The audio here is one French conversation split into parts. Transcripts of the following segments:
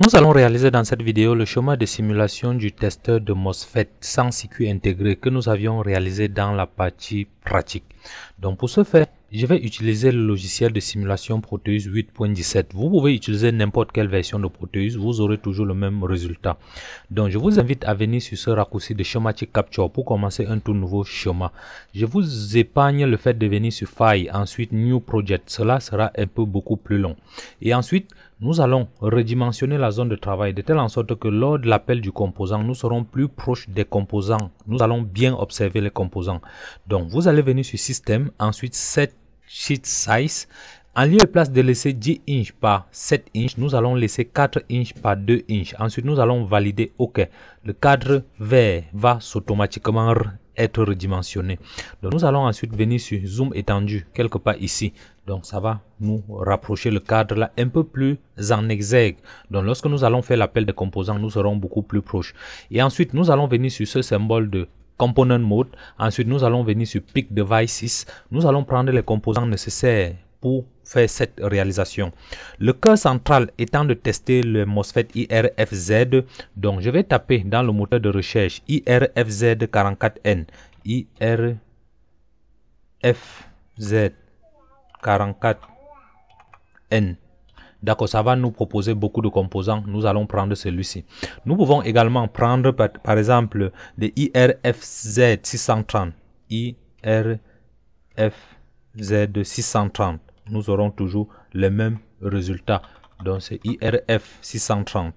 Nous allons réaliser dans cette vidéo le schéma de simulation du testeur de MOSFET sans circuit intégré que nous avions réalisé dans la partie pratique. Donc pour ce faire, je vais utiliser le logiciel de simulation Proteus 8.17. Vous pouvez utiliser n'importe quelle version de Proteus, vous aurez toujours le même résultat. Donc je vous invite à venir sur ce raccourci de Schematic Capture pour commencer un tout nouveau schéma. Je vous épargne le fait de venir sur File, ensuite New Project. Cela sera un peu beaucoup plus long. Et ensuite, nous allons redimensionner la zone de travail de telle en sorte que lors de l'appel du composant, nous serons plus proches des composants. Nous allons bien observer les composants. Donc, vous allez venir sur Système, ensuite Set Sheet Size. En lieu place de laisser 10 inches par 7 inches, nous allons laisser 4 inches par 2 inches. Ensuite, nous allons valider OK. Le cadre vert va automatiquement être redimensionné. nous allons ensuite venir sur zoom étendu, quelque part ici. Donc ça va nous rapprocher le cadre là un peu plus en exergue. Donc lorsque nous allons faire l'appel des composants, nous serons beaucoup plus proches. Et ensuite, nous allons venir sur ce symbole de component mode. Ensuite, nous allons venir sur pick devices. Nous allons prendre les composants nécessaires pour faire cette réalisation. Le cœur central étant de tester le MOSFET IRFZ, donc je vais taper dans le moteur de recherche IRFZ44N, IRFZ44N. D'accord, ça va nous proposer beaucoup de composants. Nous allons prendre celui-ci. Nous pouvons également prendre, par, par exemple, des IRFZ630. IRFZ630 nous aurons toujours les mêmes résultats. Donc c'est IRF 630.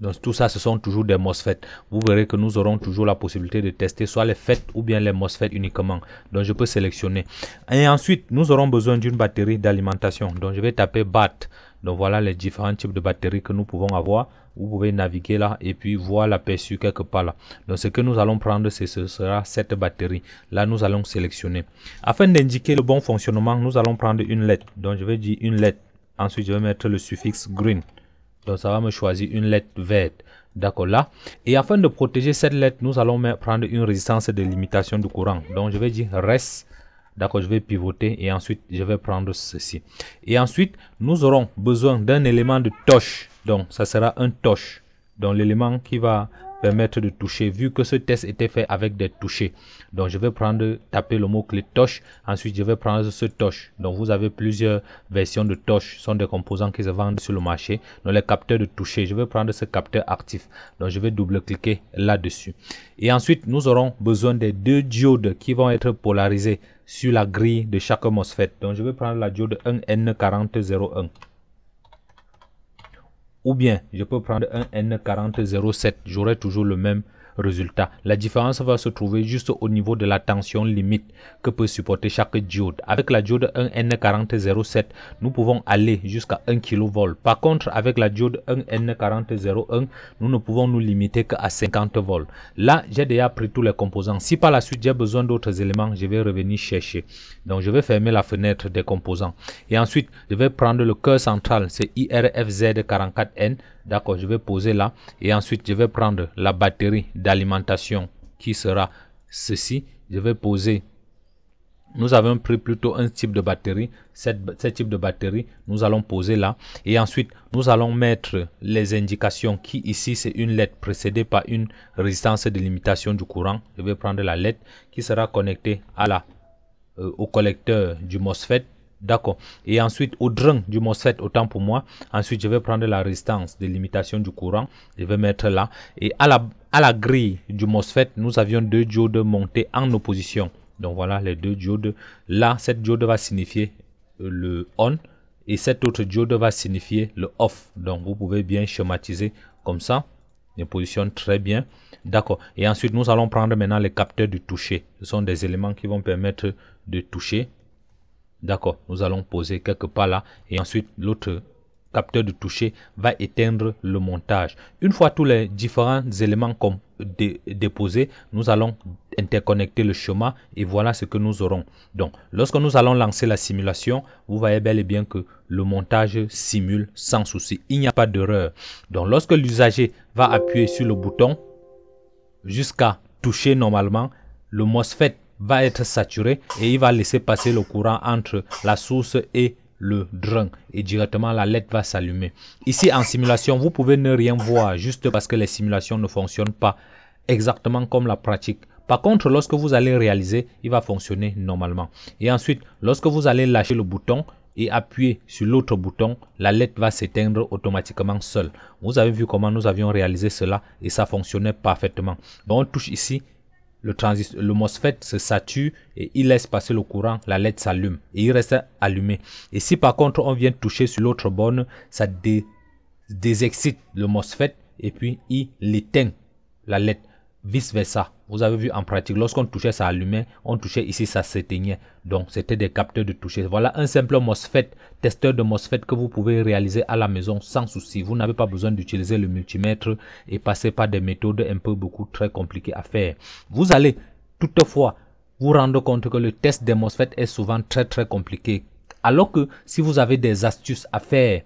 Donc tout ça, ce sont toujours des MOSFET. Vous verrez que nous aurons toujours la possibilité de tester soit les FET ou bien les MOSFET uniquement. Donc je peux sélectionner. Et ensuite, nous aurons besoin d'une batterie d'alimentation. Donc je vais taper BAT. Donc voilà les différents types de batteries que nous pouvons avoir. Vous pouvez naviguer là et puis voir l'aperçu quelque part là. Donc ce que nous allons prendre, ce sera cette batterie. Là, nous allons sélectionner. Afin d'indiquer le bon fonctionnement, nous allons prendre une lettre. Donc je vais dire une lettre. Ensuite, je vais mettre le suffixe green. Donc ça va me choisir une lettre verte. D'accord, là. Et afin de protéger cette lettre, nous allons prendre une résistance de limitation du courant. Donc je vais dire reste D'accord, je vais pivoter et ensuite je vais prendre ceci. Et ensuite, nous aurons besoin d'un élément de toche Donc ça sera un toche Donc l'élément qui va permettre de toucher vu que ce test était fait avec des touchés. Donc je vais prendre, taper le mot-clé touch, ensuite je vais prendre ce touch. Donc vous avez plusieurs versions de touch, sont des composants qui se vendent sur le marché. Donc les capteurs de toucher, je vais prendre ce capteur actif. Donc je vais double-cliquer là-dessus. Et ensuite nous aurons besoin des deux diodes qui vont être polarisés sur la grille de chaque MOSFET. Donc je vais prendre la diode 1N4001. Ou bien, je peux prendre un N4007, j'aurai toujours le même Résultat, la différence va se trouver juste au niveau de la tension limite que peut supporter chaque diode. Avec la diode 1N4007, nous pouvons aller jusqu'à 1 kV. Par contre, avec la diode 1N4001, nous ne pouvons nous limiter qu'à 50 volts Là, j'ai déjà pris tous les composants. Si par la suite j'ai besoin d'autres éléments, je vais revenir chercher. Donc, je vais fermer la fenêtre des composants. Et ensuite, je vais prendre le cœur central, c'est IRFZ44N. D'accord, je vais poser là. Et ensuite, je vais prendre la batterie alimentation qui sera ceci. Je vais poser. Nous avons pris plutôt un type de batterie. Cette, type de batterie, nous allons poser là. Et ensuite, nous allons mettre les indications qui ici, c'est une lettre précédée par une résistance de limitation du courant. Je vais prendre la lettre qui sera connectée à la, euh, au collecteur du MOSFET D'accord. Et ensuite, au drain du MOSFET, autant pour moi. Ensuite, je vais prendre la résistance de limitation du courant. Je vais mettre là. Et à la, à la grille du MOSFET, nous avions deux diodes montées en opposition. Donc voilà les deux diodes. Là, cette diode va signifier euh, le on et cette autre diode va signifier le off. Donc vous pouvez bien schématiser comme ça. Il positionne très bien. D'accord. Et ensuite, nous allons prendre maintenant les capteurs du toucher. Ce sont des éléments qui vont permettre de toucher D'accord, nous allons poser quelque part là et ensuite l'autre capteur de toucher va éteindre le montage. Une fois tous les différents éléments comme déposés, nous allons interconnecter le chemin et voilà ce que nous aurons. Donc, lorsque nous allons lancer la simulation, vous voyez bel et bien que le montage simule sans souci. Il n'y a pas d'erreur. Donc, lorsque l'usager va appuyer sur le bouton jusqu'à toucher normalement, le MOSFET va être saturé et il va laisser passer le courant entre la source et le drain et directement la lettre va s'allumer. Ici en simulation, vous pouvez ne rien voir juste parce que les simulations ne fonctionnent pas exactement comme la pratique. Par contre, lorsque vous allez réaliser, il va fonctionner normalement. Et ensuite, lorsque vous allez lâcher le bouton et appuyer sur l'autre bouton, la lettre va s'éteindre automatiquement seule. Vous avez vu comment nous avions réalisé cela et ça fonctionnait parfaitement. on touche ici le, le MOSFET se sature et il laisse passer le courant, la LED s'allume et il reste allumé. Et si par contre on vient toucher sur l'autre borne, ça désexcite le MOSFET et puis il éteint la LED, vice versa. Vous avez vu en pratique, lorsqu'on touchait, ça allumait, on touchait ici, ça s'éteignait. Donc c'était des capteurs de toucher. Voilà un simple MOSFET, testeur de MOSFET que vous pouvez réaliser à la maison sans souci. Vous n'avez pas besoin d'utiliser le multimètre et passer par des méthodes un peu beaucoup très compliquées à faire. Vous allez toutefois vous rendre compte que le test des MOSFET est souvent très très compliqué. Alors que si vous avez des astuces à faire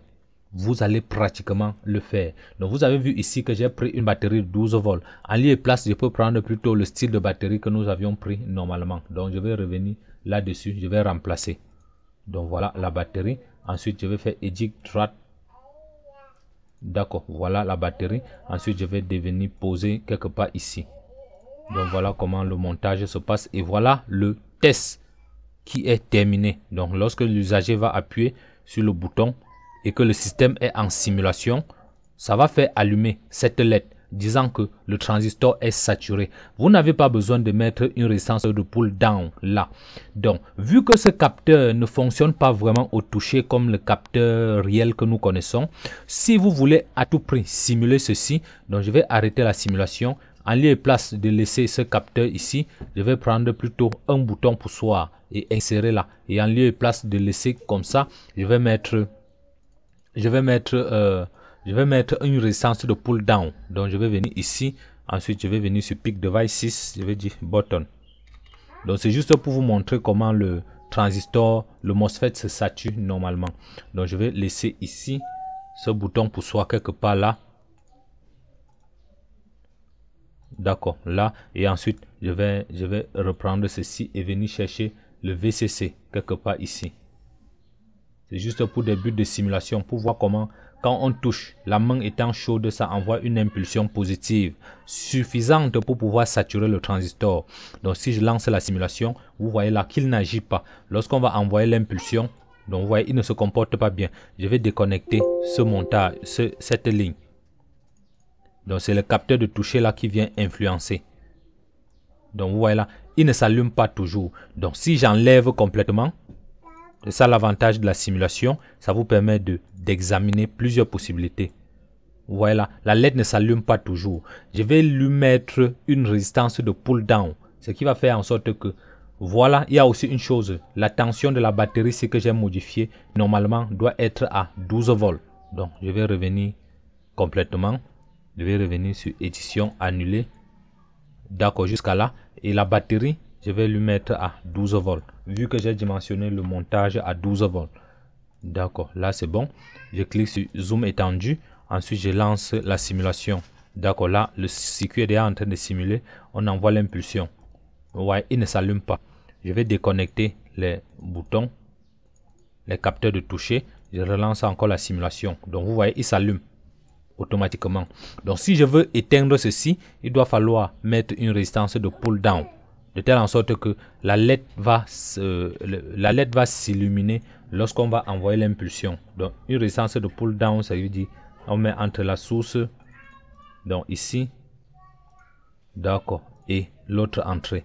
vous allez pratiquement le faire. Donc vous avez vu ici que j'ai pris une batterie de 12 volts. En lieu et place, je peux prendre plutôt le style de batterie que nous avions pris normalement. Donc je vais revenir là-dessus, je vais remplacer. Donc voilà la batterie. Ensuite, je vais faire Edit Trad. D'accord, voilà la batterie. Ensuite, je vais devenir poser quelque part ici. Donc voilà comment le montage se passe. Et voilà le test qui est terminé. Donc lorsque l'usager va appuyer sur le bouton et que le système est en simulation, ça va faire allumer cette lettre disant que le transistor est saturé. Vous n'avez pas besoin de mettre une résistance de poule dans là. Donc, vu que ce capteur ne fonctionne pas vraiment au toucher comme le capteur réel que nous connaissons, si vous voulez à tout prix simuler ceci, donc je vais arrêter la simulation. En lieu et place de laisser ce capteur ici, je vais prendre plutôt un bouton pour soi et insérer là. Et en lieu et place de laisser comme ça, je vais mettre je vais mettre, euh, je vais mettre une résistance de pull down. Donc je vais venir ici. Ensuite, je vais venir sur Pick Device 6. Je vais dire button. Donc c'est juste pour vous montrer comment le transistor, le MOSFET se sature normalement. Donc je vais laisser ici ce bouton pour soit quelque part là. D'accord, là. Et ensuite, je vais, je vais reprendre ceci et venir chercher le VCC quelque part ici. C'est juste pour des buts de simulation, pour voir comment, quand on touche, la main étant chaude, ça envoie une impulsion positive, suffisante pour pouvoir saturer le transistor. Donc si je lance la simulation, vous voyez là qu'il n'agit pas. Lorsqu'on va envoyer l'impulsion, donc vous voyez, il ne se comporte pas bien. Je vais déconnecter ce montage, ce, cette ligne. Donc c'est le capteur de toucher là qui vient influencer. Donc vous voyez là, il ne s'allume pas toujours. Donc si j'enlève complètement, c'est ça l'avantage de la simulation, ça vous permet d'examiner plusieurs possibilités. Voilà, la LED ne s'allume pas toujours. Je vais lui mettre une résistance de pull down, ce qui va faire en sorte que voilà, il y a aussi une chose, la tension de la batterie, ce que j'ai modifié, normalement doit être à 12 volts. Donc, je vais revenir complètement. Je vais revenir sur édition annulée. D'accord, jusqu'à là. Et la batterie, je vais lui mettre à 12 volts. Vu que j'ai dimensionné le montage à 12 volts. D'accord, là c'est bon. Je clique sur zoom étendu. Ensuite, je lance la simulation. D'accord, là, le circuit est en train de simuler. On envoie l'impulsion. Vous voyez, il ne s'allume pas. Je vais déconnecter les boutons, les capteurs de toucher. Je relance encore la simulation. Donc, vous voyez, il s'allume automatiquement. Donc, si je veux éteindre ceci, il doit falloir mettre une résistance de pull down de telle en sorte que la lettre va la va s'illuminer lorsqu'on va envoyer l'impulsion. Donc une résistance de pull down, ça veut dire on met entre la source, donc ici, d'accord, et l'autre entrée.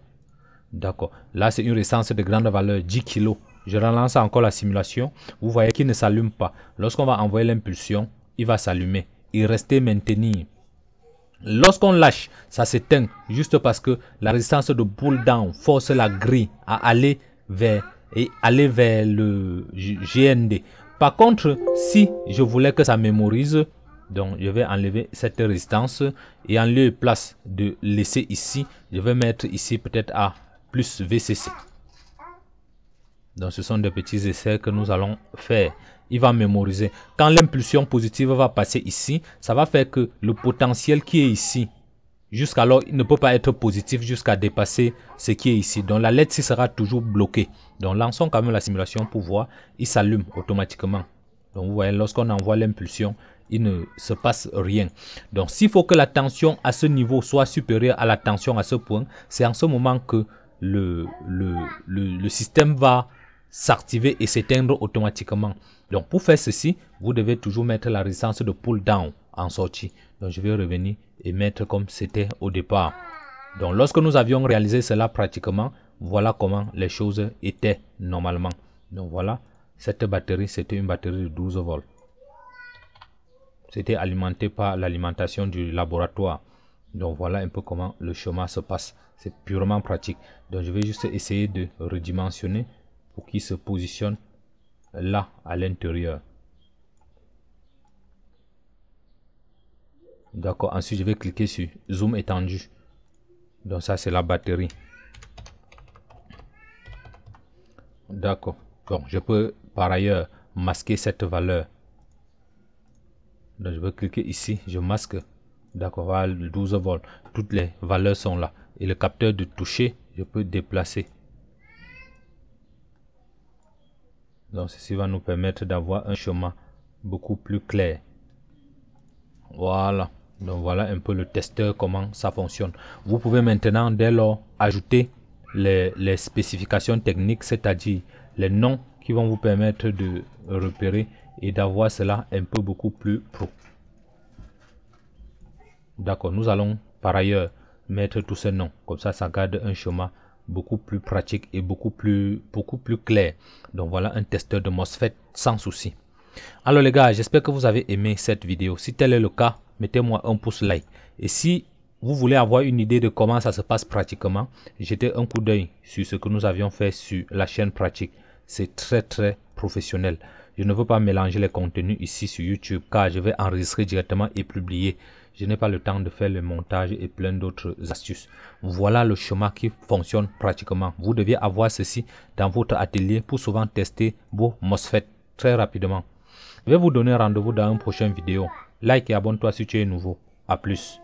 D'accord. Là, c'est une résistance de grande valeur, 10 kg. Je relance encore la simulation. Vous voyez qu'il ne s'allume pas. Lorsqu'on va envoyer l'impulsion, il va s'allumer. Il restait maintenu. Lorsqu'on lâche, ça s'éteint juste parce que la résistance de pull down force la grille à aller vers et aller vers le GND. Par contre, si je voulais que ça mémorise, donc je vais enlever cette résistance et en lieu place de laisser ici, je vais mettre ici peut-être à plus VCC. Donc ce sont des petits essais que nous allons faire il va mémoriser. Quand l'impulsion positive va passer ici, ça va faire que le potentiel qui est ici, jusqu'alors, il ne peut pas être positif jusqu'à dépasser ce qui est ici. Donc la LED sera toujours bloquée. Donc lançons quand même la simulation pour voir. Il s'allume automatiquement. Donc vous voyez, lorsqu'on envoie l'impulsion, il ne se passe rien. Donc s'il faut que la tension à ce niveau soit supérieure à la tension à ce point, c'est en ce moment que le, le système va s'activer et s'éteindre automatiquement. Donc pour faire ceci, vous devez toujours mettre la résistance de pull down en sortie. Donc je vais revenir et mettre comme c'était au départ. Donc lorsque nous avions réalisé cela pratiquement, voilà comment les choses étaient normalement. Donc voilà, cette batterie, c'était une batterie de 12 volts. C'était alimenté par l'alimentation du laboratoire. Donc voilà un peu comment le chemin se passe. C'est purement pratique. Donc je vais juste essayer de redimensionner qui se positionne là à l'intérieur. D'accord, ensuite je vais cliquer sur zoom étendu. Donc ça c'est la batterie. D'accord. Donc je peux par ailleurs masquer cette valeur. Donc je vais cliquer ici, je masque. D'accord, voilà 12 volts. Toutes les valeurs sont là. Et le capteur de toucher, je peux déplacer. Donc ceci va nous permettre d'avoir un chemin beaucoup plus clair. Voilà. Donc voilà un peu le testeur, comment ça fonctionne. Vous pouvez maintenant dès lors ajouter les, spécifications techniques, c'est-à-dire les noms qui vont vous permettre de repérer et d'avoir cela un peu beaucoup plus pro. D'accord, nous allons par ailleurs mettre tous ces noms. Comme ça, ça garde un chemin beaucoup plus pratique et beaucoup plus, beaucoup plus clair. Donc voilà un testeur de MOSFET sans souci. Alors les gars, j'espère que vous avez aimé cette vidéo. Si tel est le cas, mettez-moi un pouce like. Et si vous voulez avoir une idée de comment ça se passe pratiquement, jetez un coup d'œil sur ce que nous avions fait sur la chaîne pratique. C'est très très professionnel. Je ne veux pas mélanger les contenus ici sur YouTube car je vais enregistrer directement et publier. Je n'ai pas le temps de faire le montage et plein d'autres astuces. Voilà le chemin qui fonctionne pratiquement. Vous devez avoir ceci dans votre atelier pour souvent tester vos MOSFET très rapidement. Je vais vous donner rendez-vous dans une prochaine vidéo. Like et abonne-toi si tu es nouveau. A plus.